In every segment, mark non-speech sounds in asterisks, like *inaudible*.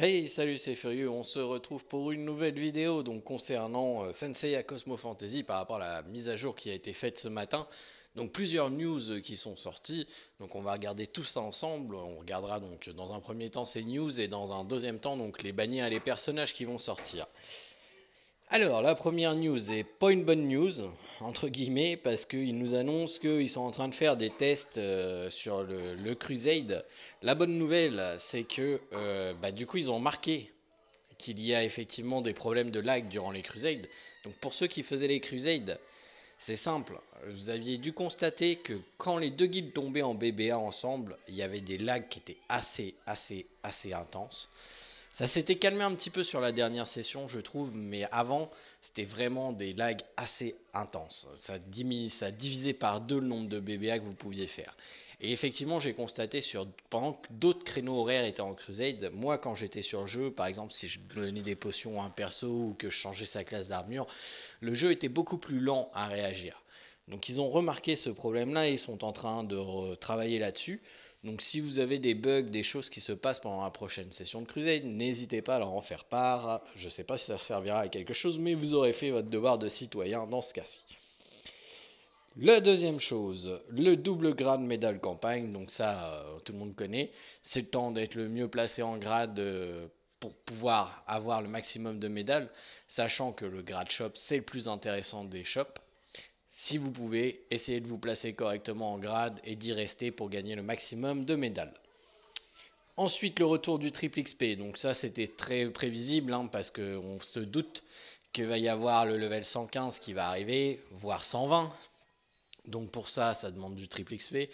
Hey, salut, c'est Furieux. On se retrouve pour une nouvelle vidéo donc concernant euh, Sensei à Cosmo Fantasy par rapport à la mise à jour qui a été faite ce matin. Donc plusieurs news euh, qui sont sorties. Donc on va regarder tout ça ensemble. On regardera donc dans un premier temps ces news et dans un deuxième temps donc les bannières et les personnages qui vont sortir. Alors, la première news est pas une bonne news, entre guillemets, parce qu'ils nous annoncent qu'ils sont en train de faire des tests euh, sur le, Crusade. La bonne nouvelle, c'est que euh, bah, du coup, ils ont marqué qu'il y a effectivement des problèmes de lag durant les Crusades. Donc, pour ceux qui faisaient les Crusades, c'est simple. Vous aviez dû constater que quand les deux guides tombaient en BBA ensemble, il y avait des lags qui étaient assez, assez, assez intenses. Ça s'était calmé un petit peu sur la dernière session, je trouve, mais avant, c'était vraiment des lags assez intenses. Ça, divisait par deux le nombre de BBA que vous pouviez faire. Et effectivement, j'ai constaté sur, pendant que d'autres créneaux horaires étaient en Crusade, moi, quand j'étais sur jeu, par exemple, si je donnais des potions à un perso ou que je changeais sa classe d'armure, le jeu était beaucoup plus lent à réagir. Donc, ils ont remarqué ce problème-là et ils sont en train de travailler là-dessus. Donc si vous avez des bugs, des choses qui se passent pendant la prochaine session de Crusade, n'hésitez pas à leur en faire part. Je ne sais pas si ça servira à quelque chose, mais vous aurez fait votre devoir de citoyen dans ce cas-ci. La deuxième chose, le double grade médaille campagne, donc ça euh, tout le monde connaît, c'est le temps d'être le mieux placé en grade euh, pour pouvoir avoir le maximum de médailles, sachant que le grade shop c'est le plus intéressant des shops si vous pouvez, essayez de vous placer correctement en grade et d'y rester pour gagner le maximum de médailles. Ensuite, le retour du triple XP. Donc ça, c'était très prévisible hein, parce qu'on se doute qu'il va y avoir le level 115 qui va arriver, voire 120. Donc pour ça, ça demande du triple XP.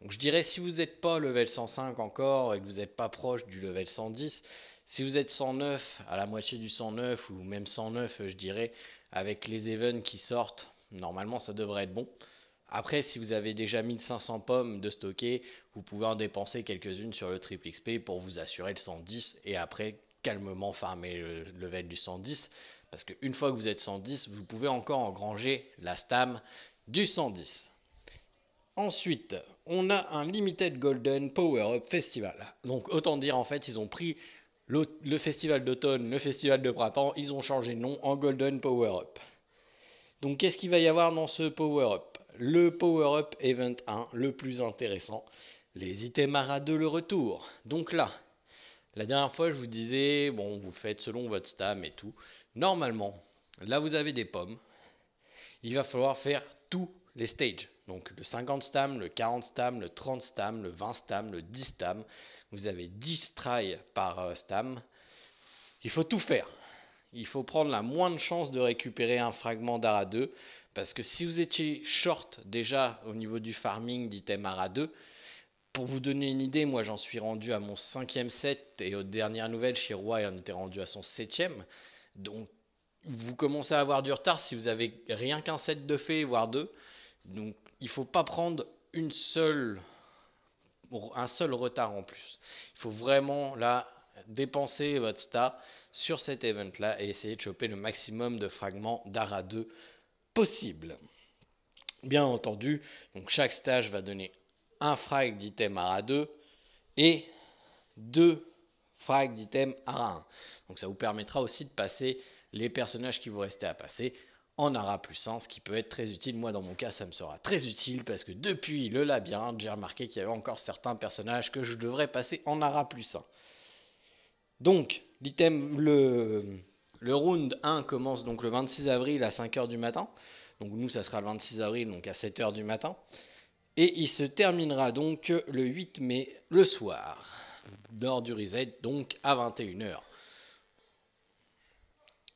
Donc je dirais, si vous n'êtes pas level 105 encore et que vous n'êtes pas proche du level 110, si vous êtes 109, à la moitié du 109 ou même 109, je dirais, avec les events qui sortent, Normalement, ça devrait être bon. Après, si vous avez déjà 1500 pommes de stocker, vous pouvez en dépenser quelques-unes sur le triple XP pour vous assurer le 110 et après calmement farmer le level du 110. Parce qu'une fois que vous êtes 110, vous pouvez encore engranger la stam du 110. Ensuite, on a un Limited Golden Power Up Festival. Donc autant dire en fait, ils ont pris le festival d'automne, le festival de printemps, ils ont changé de nom en Golden Power Up. Donc qu'est-ce qu'il va y avoir dans ce power-up Le power-up event 1, le plus intéressant, les items à le retour. Donc là, la dernière fois je vous disais, bon vous faites selon votre stam et tout. Normalement, là vous avez des pommes, il va falloir faire tous les stages. Donc le 50 stam, le 40 stam, le 30 stam, le 20 stam, le 10 stam. Vous avez 10 try par euh, stam. Il faut tout faire. Il faut prendre la moindre chance de récupérer un fragment d'ARA 2, parce que si vous étiez short déjà au niveau du farming d'item ARA 2, pour vous donner une idée, moi j'en suis rendu à mon cinquième set, et aux dernières nouvelles, chez Roy on était rendu à son septième. Donc vous commencez à avoir du retard si vous avez rien qu'un set de fées, voire deux. Donc il faut pas prendre une seule, un seul retard en plus. Il faut vraiment là dépenser votre star, sur cet event-là et essayer de choper le maximum de fragments d'ARA 2 possible. Bien entendu, donc chaque stage va donner un frag d'item ARA 2 et deux frags d'item ARA 1. Donc ça vous permettra aussi de passer les personnages qui vous restaient à passer en Ara plus ce qui peut être très utile. Moi, dans mon cas, ça me sera très utile parce que depuis le labyrinthe, j'ai remarqué qu'il y avait encore certains personnages que je devrais passer en Ara plus 1. Donc, l'item, le, round 1 commence donc le 26 avril à 5h du matin. Donc nous, ça sera le 26 avril, donc à 7h du matin. Et il se terminera donc le 8 mai, le soir, D'or du reset, donc à 21h.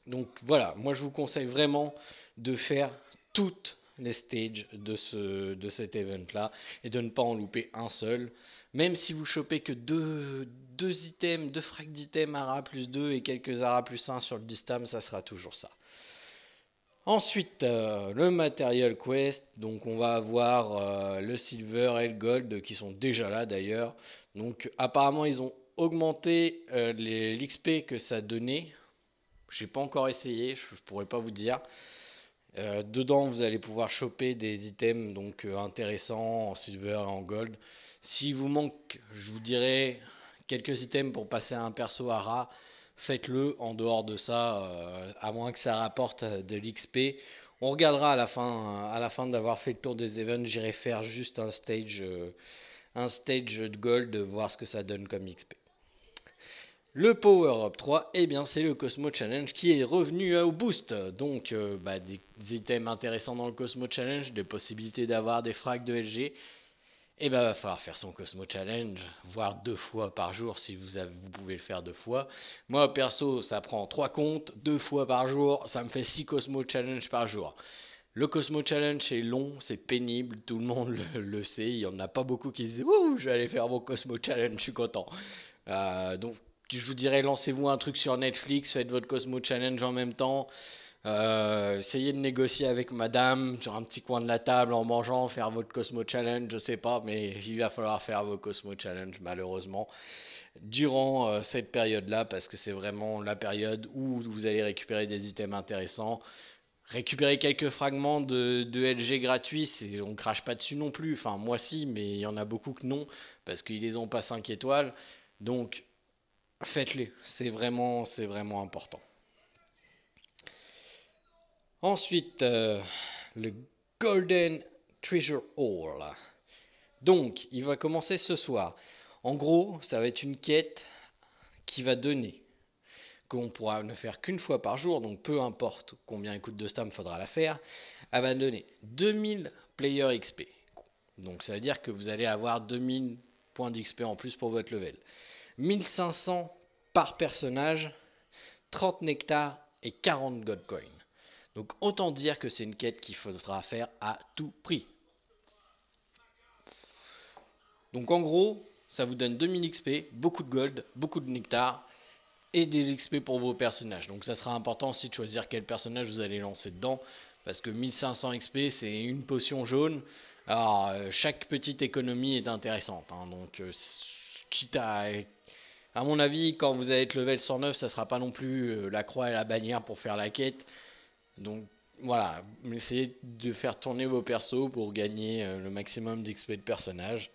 Donc voilà, moi je vous conseille vraiment de faire toutes les stages de, de cet event-là et de ne pas en louper un seul même si vous chopez que deux, deux items, deux frags d'items, ARA plus 2 et quelques ARA plus 1 sur le distam, ça sera toujours ça. Ensuite, euh, le material quest, donc on va avoir euh, le silver et le gold qui sont déjà là d'ailleurs. Donc apparemment ils ont augmenté euh, l'XP que ça donnait. n'ai pas encore essayé, je ne pourrais pas vous dire. dedans vous allez pouvoir choper des items donc intéressants en silver et en gold. Si vous manque, je vous dirais, quelques items pour passer à un perso à rat, faites-le en dehors de ça, euh, à moins que ça rapporte de l'XP. On regardera à la fin, d'avoir fait le tour des events, j'irai faire juste un stage, euh, un de gold, voir ce que ça donne comme XP. Le Power Up 3, eh bien c'est le Cosmo Challenge qui est revenu euh, au boost. Donc des, bah, des, items intéressants dans le Cosmo Challenge, des possibilités d'avoir des frags de LG, et eh ben, va falloir faire son Cosmo Challenge, voire deux fois par jour si vous, vous pouvez le faire deux fois. Moi, perso, ça prend trois comptes, deux fois par jour, ça me fait six Cosmo Challenge par jour. Le Cosmo Challenge est long, c'est pénible, tout le monde le, sait, il n'y en a pas beaucoup qui disent Ouh, je vais aller faire mon Cosmo Challenge, je suis content. Euh, donc, je vous dirais, lancez-vous un truc sur Netflix, faites votre Cosmo Challenge en même temps. Euh, essayez de négocier avec madame sur un petit coin de la table en mangeant, faire votre Cosmo Challenge, je sais pas, mais il va falloir faire vos Cosmo Challenge malheureusement durant euh, cette période-là parce que c'est vraiment la période où vous allez récupérer des items intéressants. Récupérer quelques fragments de, LG gratuits, on crache pas dessus non plus. Enfin, moi si, mais il y en a beaucoup que non, parce qu'ils les ont pas 5 étoiles. Donc, faites-les. C'est vraiment, c'est vraiment important. Ensuite, euh, le Golden Treasure Hall. Donc, il va commencer ce soir. En gros, ça va être une quête qui va donner, qu'on pourra ne faire qu'une fois par jour, donc peu importe combien il coûte de stam, faudra la faire. Elle va donner 2000 player XP. Donc, ça veut dire que vous allez avoir 2000 points d'XP en plus pour votre level. 1500 par personnage, 30 nectars et 40 gold coins. Donc autant dire que c'est une quête qu'il faudra faire à tout prix. Donc en gros, ça vous donne 2000 XP, beaucoup de gold, beaucoup de nectar et des XP pour vos personnages. Donc ça sera important aussi de choisir quel personnage vous allez lancer dedans. Parce que 1500 XP, c'est une potion jaune. Alors, euh, chaque petite économie est intéressante. Hein. donc, euh, quitte à... À mon avis, quand vous allez être level 109, ça sera pas non plus euh, la croix et la bannière pour faire la quête. Donc voilà, essayez de faire tourner vos persos pour gagner euh, le maximum d'XP de personnages.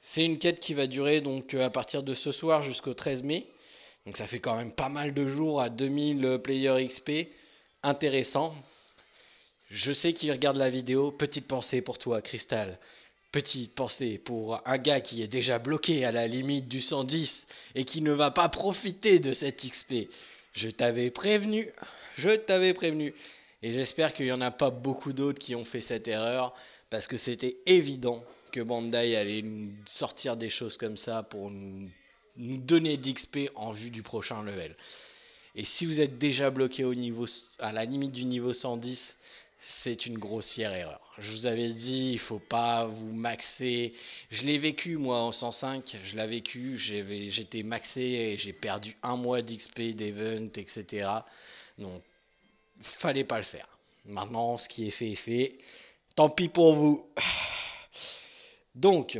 C'est une quête qui va durer donc euh, à partir de ce soir jusqu'au 13 mai. Donc ça fait quand même pas mal de jours à 2000 euh, players XP. Intéressant. Je sais qu'ils regarde la vidéo. Petite pensée pour toi, Crystal. Petite pensée pour un gars qui est déjà bloqué à la limite du 110 et qui ne va pas profiter de cet XP. Je t'avais prévenu. Je t'avais prévenu. Et j'espère qu'il n'y en a pas beaucoup d'autres qui ont fait cette erreur, parce que c'était évident que Bandai allait nous sortir des choses comme ça pour nous, donner d'XP en vue du prochain level. Et si vous êtes déjà bloqué au niveau, à la limite du niveau 110, c'est une grossière erreur. Je vous avais dit, il faut pas vous maxer. Je l'ai vécu moi en 105, je l'ai vécu, j'étais maxé et j'ai perdu un mois d'XP, d'event, etc fallait pas le faire. Maintenant, ce qui est fait est fait. Tant pis pour vous. *sighs* Donc,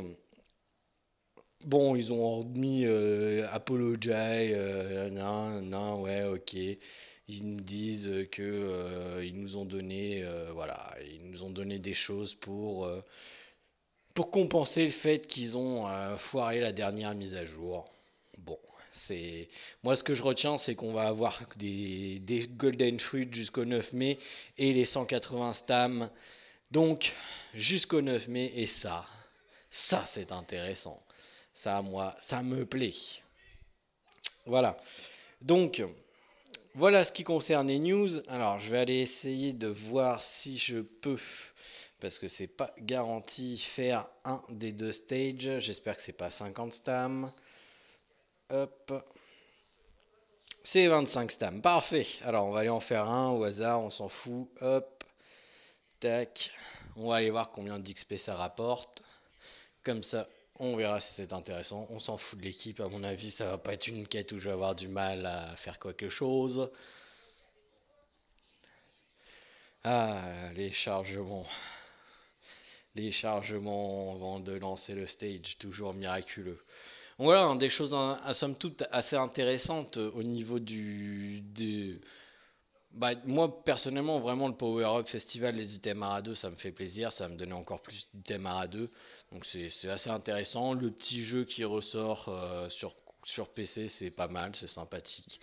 bon, ils ont remis euh, Apollo Jai, euh, ouais, ok. Ils nous disent que euh, ils nous ont donné, euh, voilà, ils nous ont donné des choses pour pour compenser le fait qu'ils ont foiré la dernière mise à jour moi ce que je retiens, c'est qu'on va avoir des, golden fruit jusqu'au 9 mai et les 180 stams. Donc jusqu'au 9 mai et ça, ça c'est intéressant. Ça moi, ça me plaît. Voilà. Donc voilà ce qui concerne les news. Alors je vais aller essayer de voir si je peux parce que c'est pas garanti faire un des deux stages. J'espère que c'est pas 50 stams. Hop. C'est 25 stam. Parfait. Alors, on va aller en faire un au hasard, on s'en fout. Hop. Tac. On va aller voir combien d'XP ça rapporte. Comme ça, on verra si c'est intéressant. On s'en fout de l'équipe. À mon avis, ça va pas être une quête où je vais avoir du mal à faire quelque chose. Ah, les chargements. Les chargements avant de lancer le stage, toujours miraculeux voilà, hein, des choses hein, à, somme toute assez intéressantes euh, au niveau du. Bah, moi, personnellement, vraiment, le Power Up Festival, les items à 2, ça me fait plaisir. Ça me donnait encore plus d'items à 2. Donc, c'est assez intéressant. Le petit jeu qui ressort euh, sur, sur PC, c'est pas mal, c'est sympathique.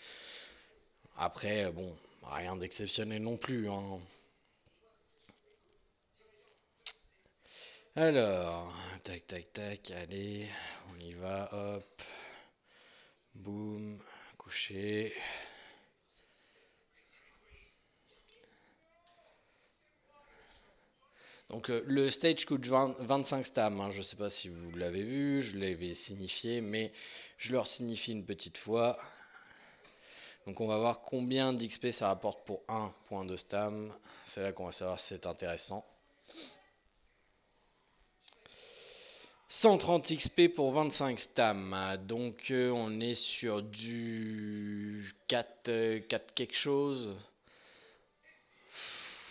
Après, euh, bon, rien d'exceptionnel non plus. Hein. Alors, tac, tac, tac, allez, on y va, hop, boum, coucher. Donc euh, le stage coûte 25 Stam, hein, je ne sais pas si vous l'avez vu, je l'avais signifié, mais je leur signifie une petite fois. Donc on va voir combien d'XP ça rapporte pour un point de Stam. C'est là qu'on va savoir si c'est intéressant. 130 XP pour 25 stam. Donc euh, on est sur du 4, 4 euh, quelque chose.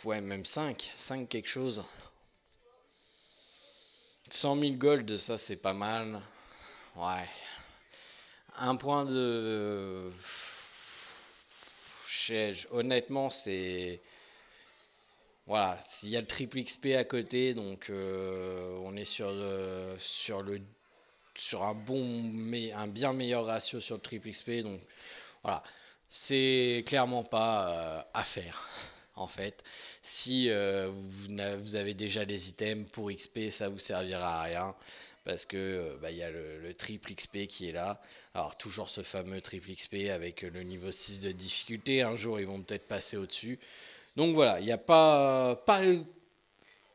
Ouais, même 5. 5 quelque chose. 100 000 gold, ça c'est pas mal. Ouais. Un point de... Honnêtement, c'est... Voilà, s'il y a le triple XP à côté, donc euh, on est sur sur le sur un bon mais un bien meilleur ratio sur le triple XP, donc voilà, c'est clairement pas euh, à faire *laughs* en fait. Si euh, vous, avez déjà des items pour XP, ça vous servira à rien parce que bah, il y a le, triple XP qui est là. Alors toujours ce fameux triple XP avec le niveau 6 de difficulté. Un jour ils vont peut-être passer au-dessus. Donc voilà, il n'y a pas,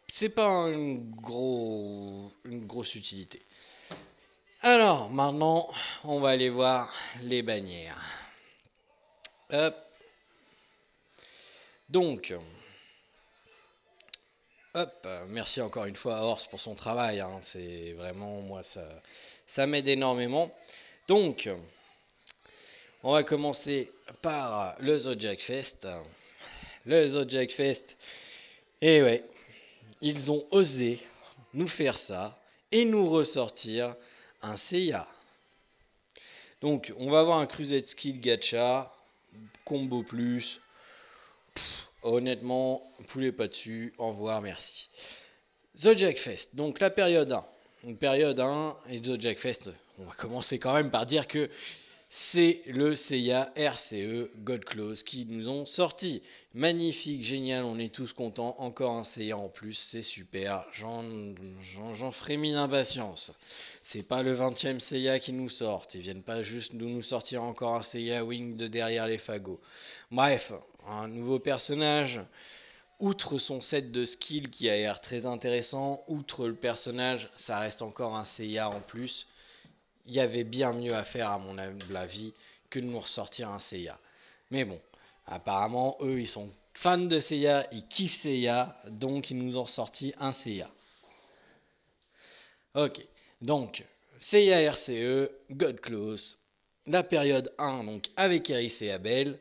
c'est pas une grosse utilité. Alors maintenant, on va aller voir les bannières. Donc, hop, merci encore une fois à Horse pour son travail. Hein. C'est vraiment, moi, ça, ça m'aide énormément. Donc, on va commencer par le Zodiac Fest le Jack Fest. Et eh ouais, ils ont osé nous faire ça et nous ressortir un CIA. Donc, on va avoir un Crusade Skill Gacha, combo plus. honnêtement, poulet pas dessus, au revoir, merci. Zodiac Fest, donc la période 1. Une période 1 et Zodiac Fest, on va commencer quand même par dire que c'est le CIA RCE God Close qui nous ont sorti. Magnifique, génial, on est tous contents. Encore un CIA en plus, c'est super. J'en frémis d'impatience. C'est pas le 20e CIA qui nous sort. Ils viennent pas juste nous, nous sortir encore un CIA Wing de derrière les fagots. Bref, un nouveau personnage. Outre son set de skills qui a l'air très intéressant, outre le personnage, ça reste encore un CIA en plus il y avait bien mieux à faire, à mon avis, que de nous ressortir un Seiya. Mais bon, apparemment, eux, ils sont fans de Seiya, ils kiffent Seiya, donc ils nous ont ressorti un Seiya. Ok, donc, Seiya RCE, God Close, la période 1, donc avec Eris et Abel,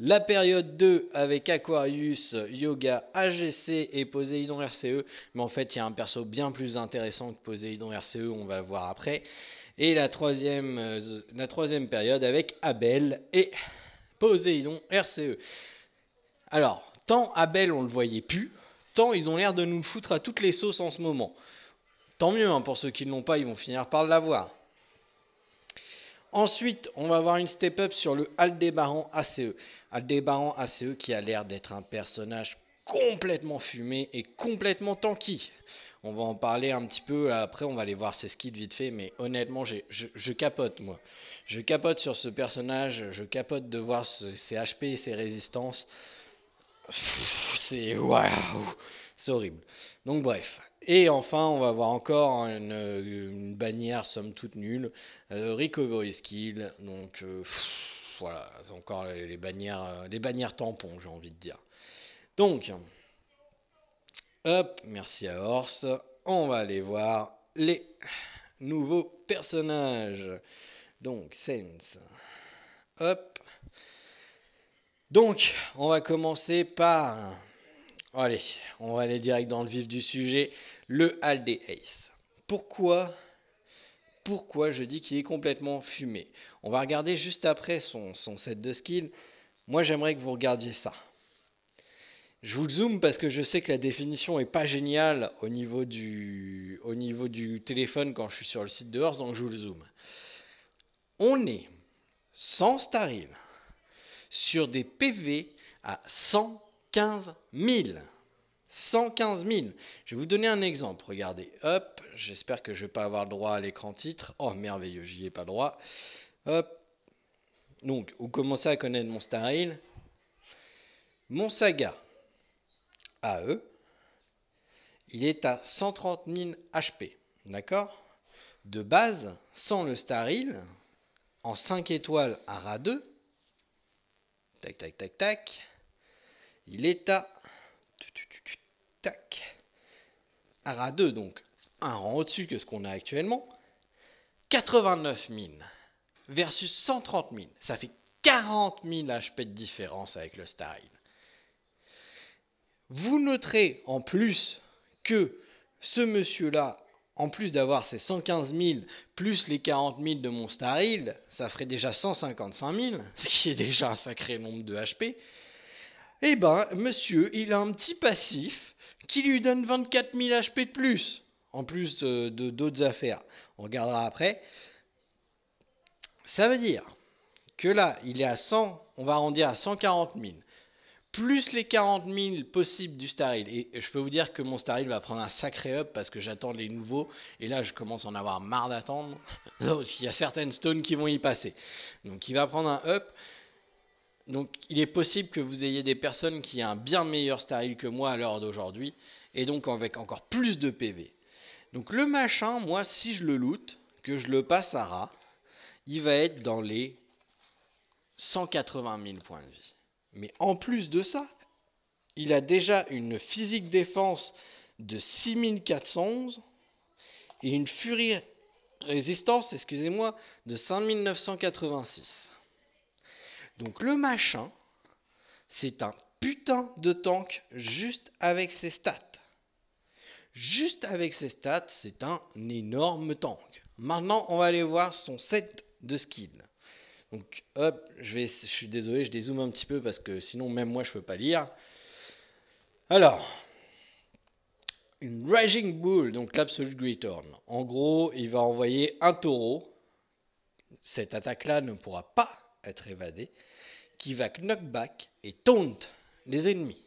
la période 2 avec Aquarius, Yoga, AGC et Poséidon RCE, mais en fait, il y a un perso bien plus intéressant que Poséidon RCE, on va le voir après. Et la troisième, euh, la période avec Abel et Poséidon RCE. Alors, tant Abel on le voyait plus, tant ils ont l'air de nous foutre à toutes les sauces en ce moment. Tant mieux, hein, pour ceux qui ne l'ont pas, ils vont finir par l'avoir. Ensuite, on va avoir une step-up sur le Aldébaran ACE. Aldébaran ACE qui a l'air d'être un personnage complètement fumé et complètement tanky. On va en parler un petit peu. Après, on va aller voir ses skills vite fait. Mais honnêtement, je, je, capote, moi. Je capote sur ce personnage. Je capote de voir ses HP et ses résistances. C'est waouh! C'est horrible. Donc, bref. Et enfin, on va voir encore une, bannière, somme toute nulle. Euh, Rico recovery skill. Donc, euh, voilà. Encore les, bannières, euh, les bannières tampons, j'ai envie de dire. Donc. Hop, merci à Horse. On va aller voir les nouveaux personnages. Donc, Sense. Hop. Donc, on va commencer par... Allez, on va aller direct dans le vif du sujet. Le Alde Ace. Pourquoi pourquoi je dis qu'il est complètement fumé. On va regarder juste après son, son set de skills. Moi, j'aimerais que vous regardiez ça. Je vous le zoome parce que je sais que la définition n'est pas géniale au niveau du, au niveau du téléphone quand je suis sur le site de Horse, donc je vous le zoome. On est sans Staril sur des PV à 115 000. 115 000. Je vais vous donner un exemple. Regardez, hop, j'espère que je ne vais pas avoir le droit à l'écran titre. Oh, merveilleux, j'y ai pas le droit. Hop. Donc, vous commencez à connaître mon Staril. Mon saga, AE, il est à 130 000 HP, d'accord De base, sans le Staril, en 5 étoiles à RA 2, tac, tac, tac, tac, il est à, tac, à RA 2, donc un rang au-dessus que ce qu'on a actuellement, 89 000 versus 130 000. Ça fait 40 000 HP de différence avec le Staril. Vous noterez en plus que ce monsieur-là, en plus d'avoir ses 115 000 plus les 40 000 de Hill, ça ferait déjà 155 000, *laughs* ce qui est déjà un sacré nombre de HP. Eh ben, monsieur, il a un petit passif qui lui donne 24 000 HP de plus, en plus euh, de d'autres affaires. On regardera après. Ça veut dire que là, il est à 100, on va arrondir à 140 000 plus les 40 000 possibles du Staril. Et je peux vous dire que mon Staril va prendre un sacré up parce que j'attends les nouveaux. Et là, je commence à en avoir marre d'attendre. *laughs* Donc, il y a certaines stones qui vont y passer. Donc, il va prendre un up. Donc, il est possible que vous ayez des personnes qui aient un bien meilleur Staril que moi à l'heure d'aujourd'hui. Et donc, avec encore plus de PV. Donc, le machin, moi, si je le loot, que je le passe à rat, il va être dans les 180 000 points de vie. Mais en plus de ça, il a déjà une physique défense de 6411 et une furie résistance, excusez-moi, de 5986. Donc le machin, c'est un putain de tank juste avec ses stats. Juste avec ses stats, c'est un énorme tank. Maintenant, on va aller voir son set de skins. Donc hop, je, vais, suis désolé, je dézoome un petit peu parce que sinon même moi je peux pas lire. Alors, une Raging Bull, donc l'Absolute Great Horn. En gros, il va envoyer un taureau. Cette attaque-là ne pourra pas être évadée. Qui va knockback et taunt les ennemis.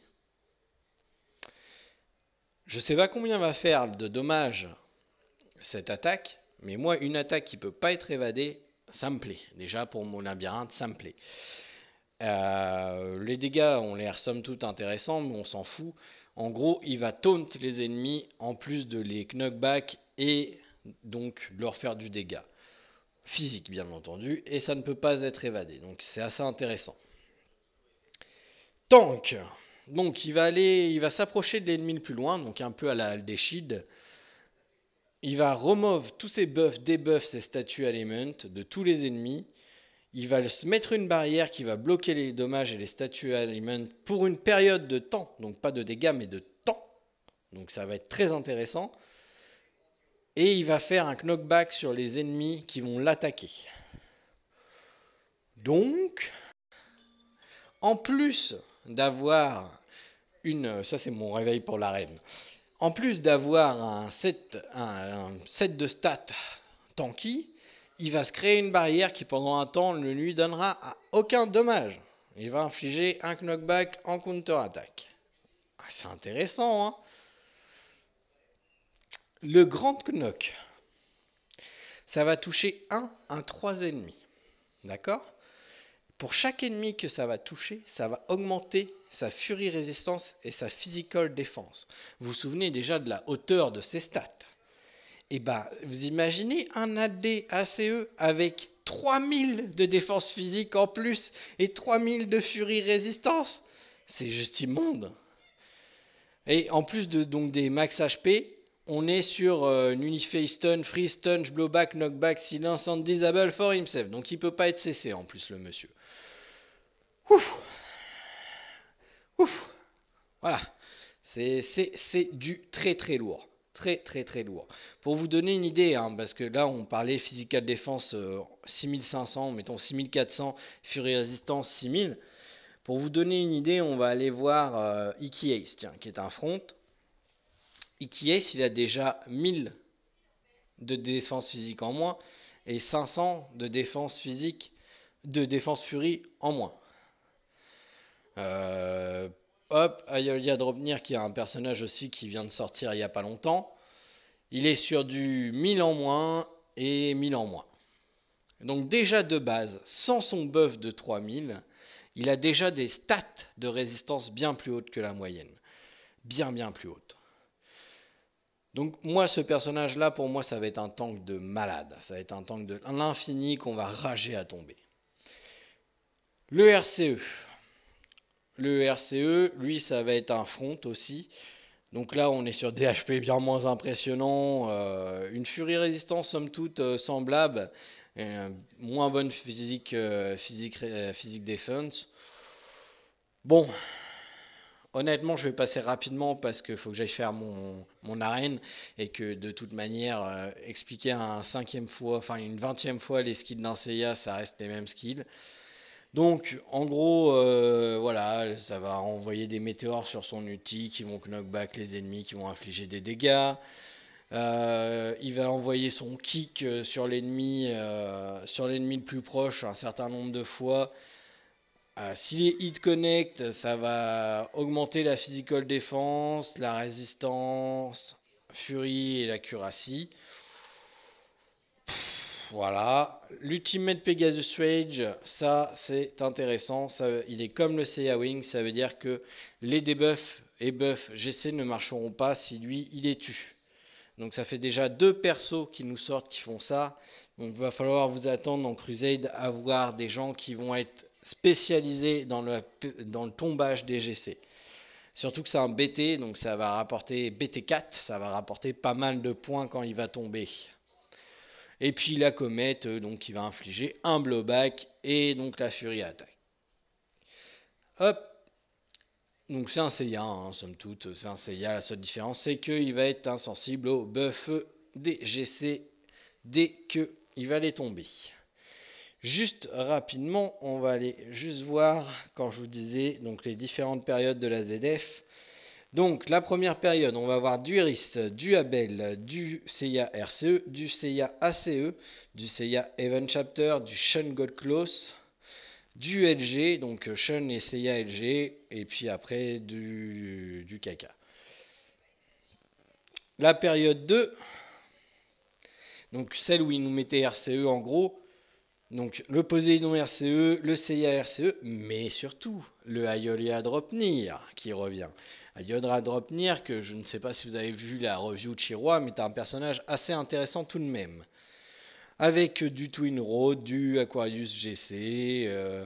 Je sais pas combien va faire de dommages cette attaque, mais moi, une attaque qui peut pas être évadée, ça me plaît. Déjà, pour mon labyrinthe, ça me plaît. Euh, les dégâts, on les somme tout intéressants, mais on s'en fout. En gros, il va taunt les ennemis en plus de les knockback et donc leur faire du dégât. Physique, bien entendu, et ça ne peut pas être évadé. Donc, c'est assez intéressant. Tank. Donc, il va aller, il va s'approcher de l'ennemi le plus loin, donc un peu à la déchide. Il va remove tous ses buffs, débuffs, ses statues element de tous les ennemis. Il va se mettre une barrière qui va bloquer les dommages et les statues element pour une période de temps. Donc pas de dégâts, mais de temps. Donc ça va être très intéressant. Et il va faire un knockback sur les ennemis qui vont l'attaquer. Donc, en plus d'avoir une... Ça c'est mon réveil pour l'arène en plus d'avoir un set, de stats tanky, il va se créer une barrière qui pendant un temps ne lui donnera aucun dommage. Il va infliger un knockback en counter-attaque. Ah, c'est intéressant, hein. Le grand knock, ça va toucher un, à 3 ennemis. D'accord Pour chaque ennemi que ça va toucher, ça va augmenter sa Fury résistance et sa physical défense. Vous vous souvenez déjà de la hauteur de ses stats. Et eh ben, vous imaginez un AD ACE avec 3000 de défense physique en plus et 3000 de Fury résistance. C'est juste immonde. Et en plus de, donc, des max HP, on est sur un euh, une uniface stun, free stun, blowback, knockback, silence, and disable for himself. Donc il peut pas être cessé en plus le monsieur. Ouf Ouf Voilà. C'est du très très lourd. Très très très lourd. Pour vous donner une idée, hein, parce que là on parlait physical défense 6500, euh, mettons 6400, Fury résistance 6000. Pour vous donner une idée, on va aller voir euh, Iki Ace, tiens, qui est un front. Iki Ace, il a déjà 1000 de défense physique en moins et 500 de défense physique, de défense fury en moins. Euh, hop, Ayolia Dropnir, qui a un personnage aussi qui vient de sortir il n'y a pas longtemps. Il est sur du 1000 en moins et 1000 en moins. Donc déjà de base, sans son buff de 3000, il a déjà des stats de résistance bien plus hautes que la moyenne. Bien, bien plus hautes. Donc moi, ce personnage-là, pour moi, ça va être un tank de malade. Ça va être un tank de l'infini qu'on va rager à tomber. Le RCE. Le RCE, lui, ça va être un front aussi. Donc là, on est sur DHP, bien moins impressionnant. Euh, une furie résistance somme toute euh, semblable, euh, moins bonne physique, physique, physique Bon, honnêtement, je vais passer rapidement parce qu'il faut que j'aille faire mon, arène et que de toute manière, expliquer un cinquième fois, enfin une vingtième fois les skills d'un CIA, ça reste les mêmes skills. Donc, en gros, euh, voilà, ça va envoyer des météores sur son outil qui vont knockback les ennemis, qui vont infliger des dégâts. Euh, il va envoyer son kick euh, sur l'ennemi, sur l'ennemi le plus proche un certain nombre de fois. si les hit connect, ça va augmenter la physical defense, la résistance, furie et la voilà. L'Ultimate Pegasus Rage, ça c'est intéressant. Ça, il est comme le Sea Wing, ça veut dire que les debuffs et buffs GC ne marcheront pas si lui il est tu. Donc ça fait déjà deux persos qui nous sortent qui font ça. Donc il va falloir vous attendre en Crusade à voir des gens qui vont être spécialisés dans le, dans le tombage des GC. Surtout que c'est un BT, donc ça va rapporter BT4, ça va rapporter pas mal de points quand il va tomber. Et puis la comète euh, donc, qui va infliger un blowback et donc la furie attaque. Hop. Donc c'est un Seiya, hein, somme toute, euh, c'est un Seiya. La seule différence, c'est qu'il va être insensible au buff des GC dès qu'il va les tomber. Juste rapidement, on va aller juste voir, quand je vous disais, donc les différentes périodes de la ZF, donc la première période, on va avoir du RIS, du ABEL, du CIA-RCE, du CIA-ACE, du CIA-Event Chapter, du Shun Gold Close, du LG, donc Shun et CIA-LG, et puis après du, du KK. La période 2, donc celle où ils nous mettaient RCE en gros, donc le Poséidon RCE, le CIA RCE, mais surtout le Aiolia Dropnir qui revient. Yodra Dropnir, que je ne sais pas si vous avez vu la review de Chiroa, mais tu as un personnage assez intéressant tout de même. Avec du Twin Road, du Aquarius GC, euh,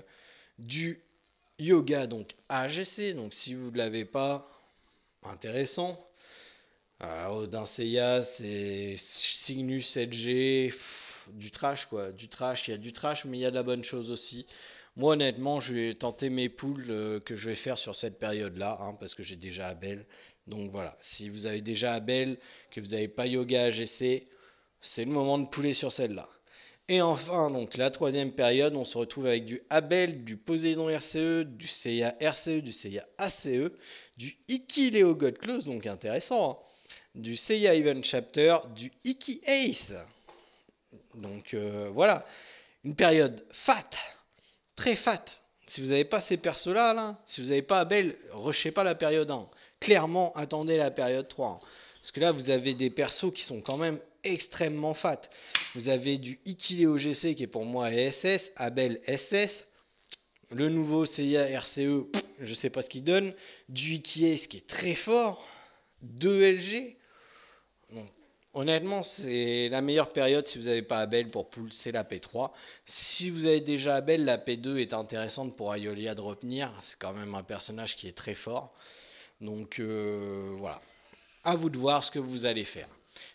du Yoga donc AGC, donc si vous ne l'avez pas, intéressant. Euh, c'est Cygnus LG du trash quoi, du trash, il y a du trash, mais il y a de la bonne chose aussi. Moi, honnêtement, je vais tenter mes poules euh, que je vais faire sur cette période-là, hein, parce que j'ai déjà Abel. Donc voilà, si vous avez déjà Abel, que vous n'avez pas Yoga AGC, c'est le moment de pouler sur celle-là. Et enfin, donc la troisième période, on se retrouve avec du Abel, du Poséidon RCE, du CIA RCE, du CIA ACE, du Iki Leo God Close, donc intéressant, hein, du CIA Event Chapter, du Iki Ace. Donc euh, voilà, une période fat fat. Si vous n'avez pas ces persos-là, si vous n'avez pas Abel, rushez pas la période 1. Clairement, attendez la période 3. Parce que là, vous avez des persos qui sont quand même extrêmement fat. Vous avez du Ikile OGC qui est pour moi SS, Abel SS, le nouveau CIA RCE, je sais pas ce qu'il donne, du Ikies qui est très fort, 2 LG. Honnêtement, c'est la meilleure période si vous n'avez pas Abel pour pousser la P3. Si vous avez déjà Abel, la P2 est intéressante pour Ayolia de retenir. C'est quand même un personnage qui est très fort. Donc euh, voilà, à vous de voir ce que vous allez faire.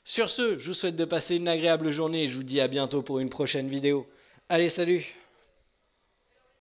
Sur ce, je vous souhaite de passer une agréable journée et je vous dis à bientôt pour une prochaine vidéo. Allez, salut